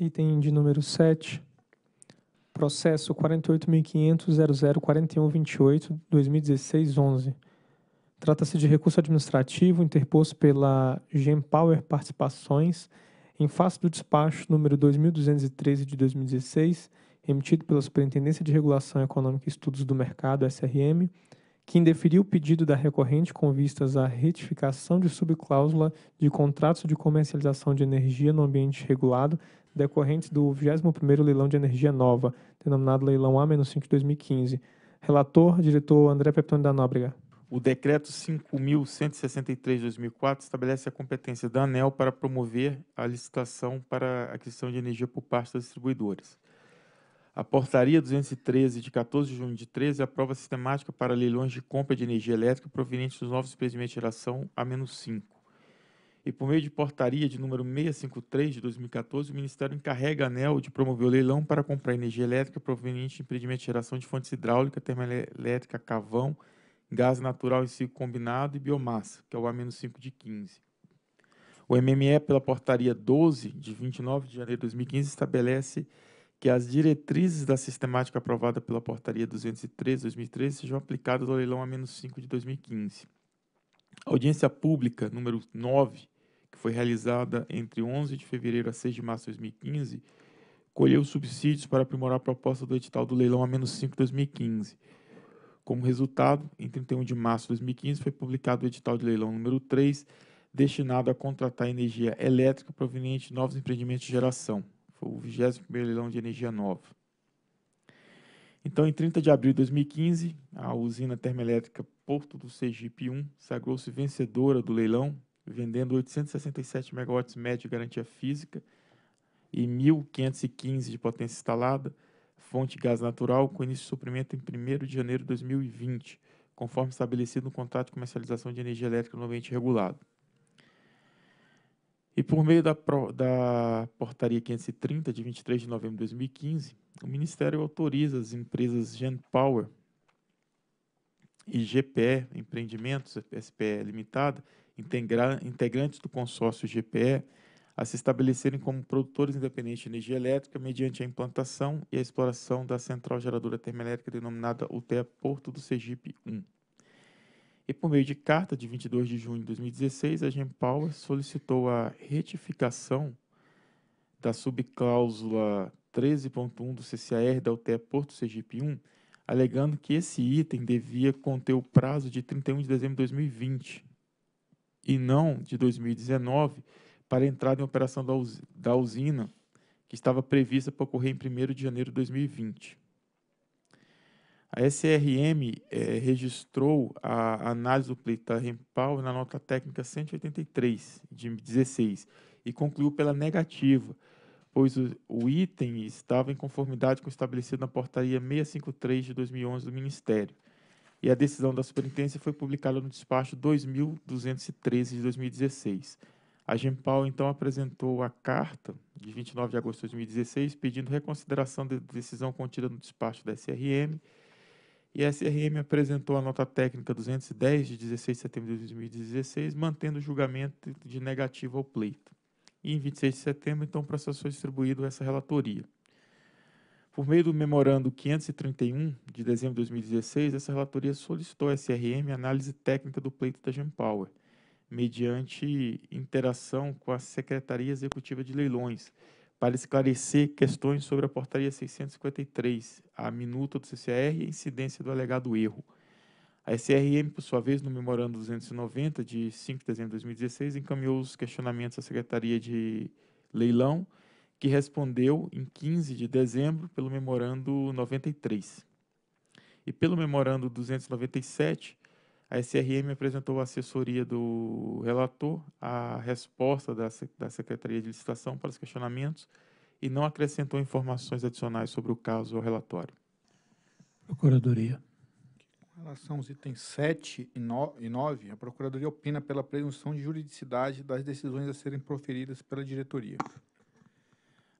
item de número 7, processo 48.500.004128-2016-11. Trata-se de recurso administrativo interposto pela Genpower Participações em face do despacho número 2213 de 2016, emitido pela Superintendência de Regulação Econômica e Estudos do Mercado, SRM, que indeferiu o pedido da recorrente com vistas à retificação de subcláusula de contratos de comercialização de energia no ambiente regulado decorrentes do 21º Leilão de Energia Nova, denominado Leilão A-5 de 2015. Relator, diretor André Peptoni da Nóbrega. O decreto 5.163/2004 estabelece a competência da ANEL para promover a licitação para a aquisição de energia por parte das distribuidoras. A portaria 213, de 14 de junho de 13, aprova sistemática para leilões de compra de energia elétrica provenientes dos novos empreendimentos de geração A-5. E por meio de portaria de número 653 de 2014, o Ministério encarrega a ANEL de promover o leilão para comprar energia elétrica proveniente de empreendimentos de geração de fontes hidráulica, termoelétrica, cavão, gás natural em ciclo combinado e biomassa, que é o A-5 de 15. O MME, pela portaria 12 de 29 de janeiro de 2015, estabelece que as diretrizes da sistemática aprovada pela Portaria de 2013 sejam aplicadas ao leilão A-5 de 2015. A audiência pública número 9, que foi realizada entre 11 de fevereiro a 6 de março de 2015, colheu subsídios para aprimorar a proposta do edital do leilão A-5 2015. Como resultado, em 31 de março de 2015 foi publicado o edital de leilão número 3, destinado a contratar energia elétrica proveniente de novos empreendimentos de geração, foi o 21 leilão de energia nova. Então, em 30 de abril de 2015, a usina termoelétrica Porto do Sergipe 1 sagrou-se vencedora do leilão, vendendo 867 megawatts médio de garantia física e 1.515 de potência instalada, fonte de gás natural, com início de suprimento em 1 de janeiro de 2020, conforme estabelecido no contrato de comercialização de energia elétrica no ambiente regulado. E por meio da, da Portaria 530, de 23 de novembro de 2015, o Ministério autoriza as empresas GenPower e GPE Empreendimentos SPE Limitada, integra integrantes do consórcio GPE, a se estabelecerem como produtores independentes de energia elétrica mediante a implantação e a exploração da central geradora termoelétrica denominada UTEA Porto do Sergipe 1. E por meio de carta de 22 de junho de 2016, a Power solicitou a retificação da subcláusula 13.1 do CCAR da UTE Porto Sergipe 1, alegando que esse item devia conter o prazo de 31 de dezembro de 2020 e não de 2019 para a entrada em operação da usina, que estava prevista para ocorrer em 1 de janeiro de 2020. A SRM é, eh, registrou a análise do pleito da Rempau na nota técnica 183, de 16, e concluiu pela negativa, pois o, o item estava em conformidade com o estabelecido na portaria 653 de 2011 do Ministério. E a decisão da superintendência foi publicada no despacho 2213 de 2016. A GEMPAL, então, apresentou a carta de 29 de agosto de 2016 pedindo reconsideração da decisão contida no despacho da SRM e a SRM apresentou a nota técnica 210 de 16 de setembro de 2016, mantendo o julgamento de negativo ao pleito. E em 26 de setembro, então, o processo foi distribuído essa relatoria. Por meio do memorando 531 de dezembro de 2016, essa relatoria solicitou à SRM análise técnica do pleito da Genpower, mediante interação com a Secretaria Executiva de Leilões, para esclarecer questões sobre a portaria 653, a minuta do CCR e a incidência do alegado erro. A SRM, por sua vez, no memorando 290 de 5 de dezembro de 2016, encaminhou os questionamentos à Secretaria de Leilão, que respondeu em 15 de dezembro pelo memorando 93. E pelo memorando 297, a SRM apresentou à assessoria do relator a resposta da, da Secretaria de Licitação para os questionamentos e não acrescentou informações adicionais sobre o caso ao relatório. Procuradoria. Com relação aos itens 7 e 9, a Procuradoria opina pela presunção de juridicidade das decisões a serem proferidas pela diretoria.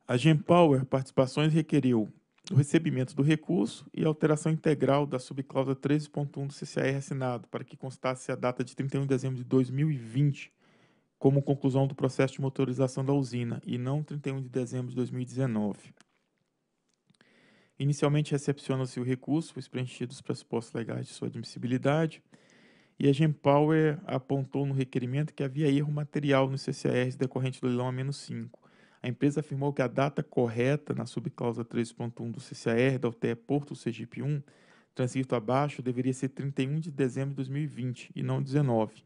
A Gempower Participações requeriu o recebimento do recurso e alteração integral da subcláusula 13.1 do CCR assinado, para que constasse a data de 31 de dezembro de 2020 como conclusão do processo de motorização da usina e não 31 de dezembro de 2019. Inicialmente recepciona-se o recurso, pois preenchidos os pressupostos legais de sua admissibilidade, e a Gempower apontou no requerimento que havia erro material nos CCRs decorrente do leilão a menos 5 a empresa afirmou que a data correta na subcláusula 3.1 do CCAR da UTE Porto Sergipe 1, transcrito abaixo, deveria ser 31 de dezembro de 2020 e não 19.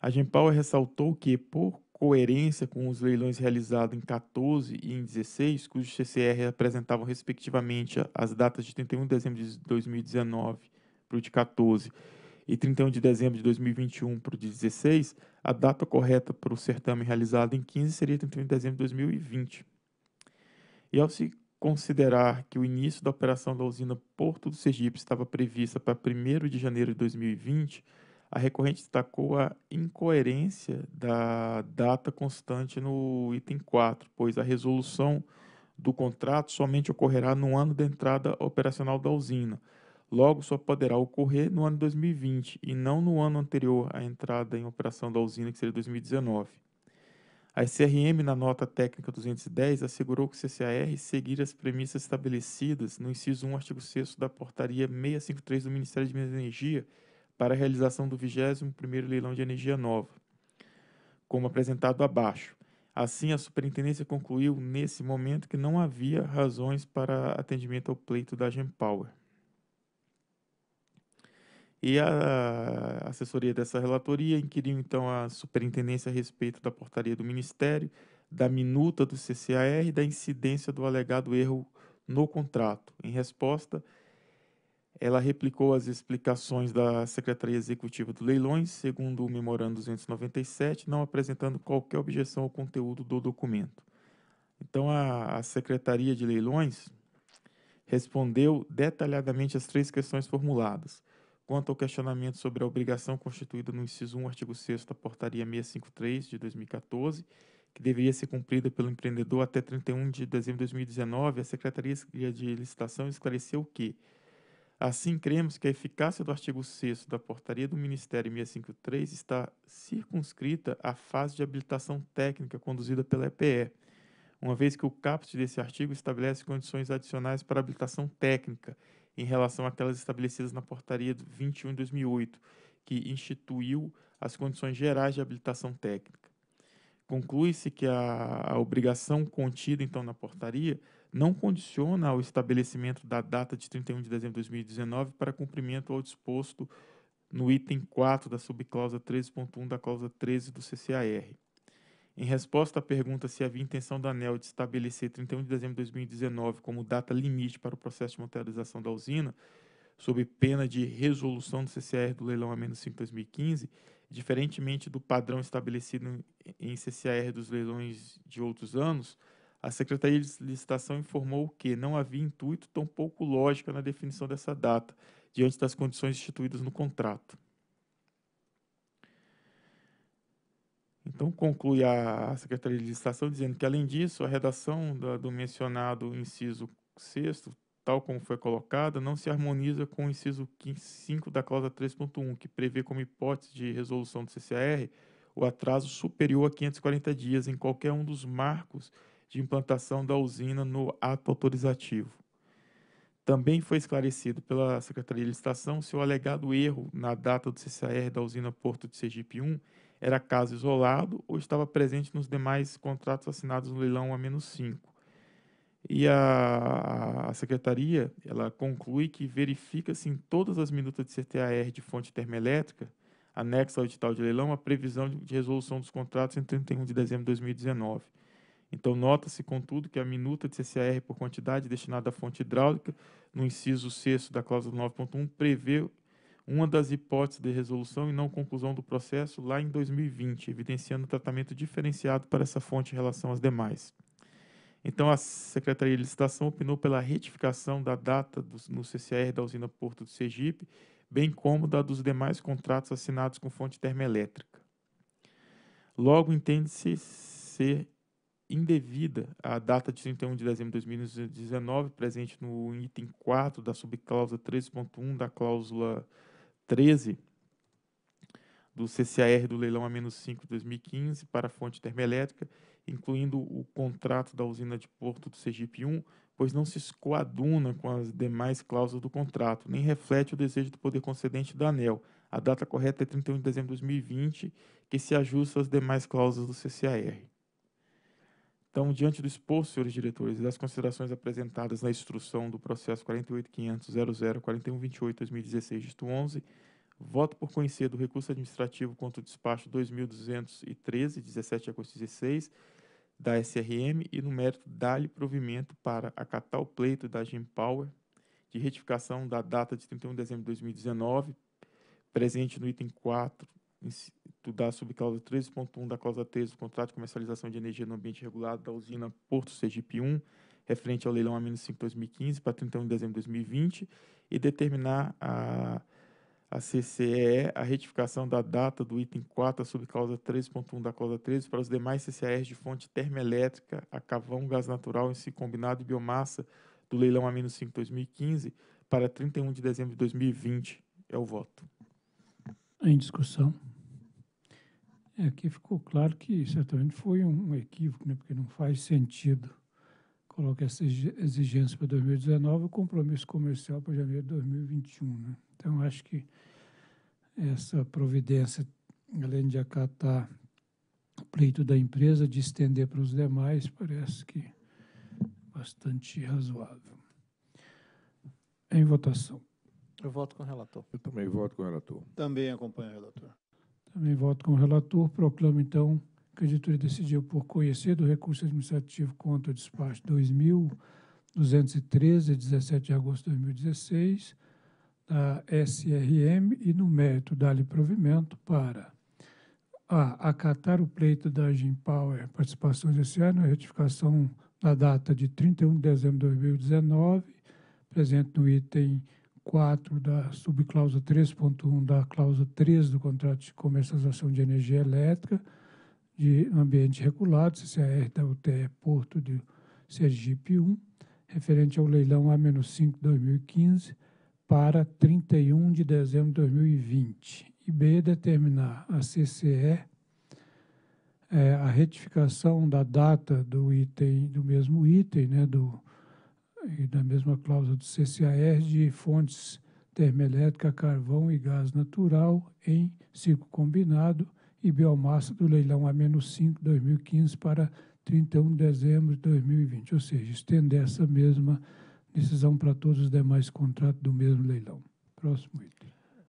A Gempower ressaltou que, por coerência com os leilões realizados em 14 e em 16, cujos CCR apresentavam respectivamente as datas de 31 de dezembro de 2019 para o de 14 e 31 de dezembro de 2021 para o 16, a data correta para o certame realizado em 15 seria 31 de dezembro de 2020. E ao se considerar que o início da operação da usina Porto do Sergipe estava prevista para 1 de janeiro de 2020, a recorrente destacou a incoerência da data constante no item 4, pois a resolução do contrato somente ocorrerá no ano da entrada operacional da usina Logo, só poderá ocorrer no ano 2020 e não no ano anterior à entrada em operação da usina, que seria 2019. A SRM, na nota técnica 210, assegurou que o CCAR seguir as premissas estabelecidas no inciso 1, artigo 6 da portaria 653 do Ministério de Minas e Energia para a realização do 21º leilão de energia nova, como apresentado abaixo. Assim, a superintendência concluiu nesse momento que não havia razões para atendimento ao pleito da Genpower. E a assessoria dessa relatoria inquiriu então a superintendência a respeito da portaria do Ministério, da minuta do CCAR e da incidência do alegado erro no contrato. Em resposta, ela replicou as explicações da Secretaria Executiva do Leilões, segundo o Memorando 297, não apresentando qualquer objeção ao conteúdo do documento. Então, a, a Secretaria de Leilões respondeu detalhadamente as três questões formuladas. Quanto ao questionamento sobre a obrigação constituída no inciso 1, artigo 6 da Portaria 653 de 2014, que deveria ser cumprida pelo empreendedor até 31 de dezembro de 2019, a Secretaria de Licitação esclareceu que, assim, cremos que a eficácia do artigo 6 da Portaria do Ministério 653 está circunscrita à fase de habilitação técnica conduzida pela EPE, uma vez que o caput desse artigo estabelece condições adicionais para habilitação técnica em relação àquelas estabelecidas na Portaria 21 de 2008, que instituiu as condições gerais de habilitação técnica. Conclui-se que a, a obrigação contida então na portaria não condiciona ao estabelecimento da data de 31 de dezembro de 2019 para cumprimento ao disposto no item 4 da subcláusula 13.1 da cláusula 13 do CCAR. Em resposta à pergunta se havia intenção da ANEL de estabelecer 31 de dezembro de 2019 como data limite para o processo de materialização da usina, sob pena de resolução do CCR do leilão A-5 menos 2015, diferentemente do padrão estabelecido em CCR dos leilões de outros anos, a Secretaria de Licitação informou que não havia intuito tampouco lógica na definição dessa data, diante das condições instituídas no contrato. Então, conclui a Secretaria de Licitação dizendo que, além disso, a redação da, do mencionado inciso 6, tal como foi colocada, não se harmoniza com o inciso 5 da cláusula 3.1, que prevê como hipótese de resolução do CCR o atraso superior a 540 dias em qualquer um dos marcos de implantação da usina no ato autorizativo. Também foi esclarecido pela Secretaria de Licitação se o alegado erro na data do CCR da usina Porto de Sergipe 1 era caso isolado ou estava presente nos demais contratos assinados no leilão a menos 5. E a, a, secretaria, ela conclui que verifica-se em todas as minutas de CTAR de fonte termoelétrica, anexa ao edital de leilão, a previsão de, resolução dos contratos em 31 de dezembro de 2019. Então, nota-se, contudo, que a minuta de CCAR por quantidade destinada à fonte hidráulica, no inciso 6 da cláusula 9.1, prevê uma das hipóteses de resolução e não conclusão do processo lá em 2020, evidenciando tratamento diferenciado para essa fonte em relação às demais. Então, a Secretaria de Licitação opinou pela retificação da data do, no CCR da usina Porto do Sergipe, bem como da dos demais contratos assinados com fonte termoelétrica. Logo, entende-se ser indevida a data de 31 de dezembro de 2019, presente no item 4 da subcláusula 3.1 da cláusula 13 do CCAR do leilão a 5 de 2015 para a fonte termoelétrica, incluindo o contrato da usina de Porto do Sergipe 1, pois não se coaduna com as demais cláusulas do contrato, nem reflete o desejo do poder concedente da ANEL. A data correta é 31 de dezembro de 2020, que se ajusta às demais cláusulas do CCAR. Então, diante do exposto, senhores diretores, e das considerações apresentadas na instrução do processo 48.500.00.4128.2016, dito 11, voto por conhecer do recurso administrativo contra o despacho 2213, 17 agosto 16, da SRM e no mérito dá lhe provimento para acatar o pleito da Jim Power de retificação da data de 31 de dezembro de 2019, presente no item 4 estudar sobre cláusula 13.1 da cláusula 13 do contrato de comercialização de energia no ambiente regulado da usina Porto Sergipe 1, referente ao leilão A-5 2015 para 31 de dezembro de 2020, e determinar a, a CCE a retificação da data do item 4 sobre cláusula 13.1 da cláusula 13 para os demais CCEs de fonte termoelétrica, a cavão, gás natural em si combinado e biomassa do leilão A-5 2015 para 31 de dezembro de 2020. É o voto. Em discussão. É, aqui ficou claro que certamente foi um equívoco, né, porque não faz sentido colocar essa exigência para 2019 o compromisso comercial para janeiro de 2021. Né? Então, acho que essa providência, além de acatar o pleito da empresa, de estender para os demais, parece que bastante razoável. Em votação. Eu voto com o relator. Eu também voto com o relator. Também acompanho o relator. Também voto com o relator. Proclamo, então, que a editoria decidiu por conhecer do recurso administrativo contra o despacho 2213, 17 de agosto de 2016, da SRM e no mérito dá lhe provimento para a. Acatar o pleito da Gimpower Participações S.A. na retificação da data de 31 de dezembro de 2019, presente no item 4 da subcláusula 3.1 da cláusula 3 do contrato de comercialização de energia elétrica de ambiente regulado, CCR da UTE Porto de Sergipe 1, referente ao leilão A-5-2015 para 31 de dezembro de 2020. E B, determinar a CCE é, eh, a retificação da data do item, do mesmo item, né, do e da mesma cláusula do CCAR de fontes termoelétrica, carvão e gás natural em ciclo combinado e biomassa do leilão A-5 2015 para 31 de dezembro de 2020, ou seja, estender essa mesma decisão para todos os demais contratos do mesmo leilão. Próximo item.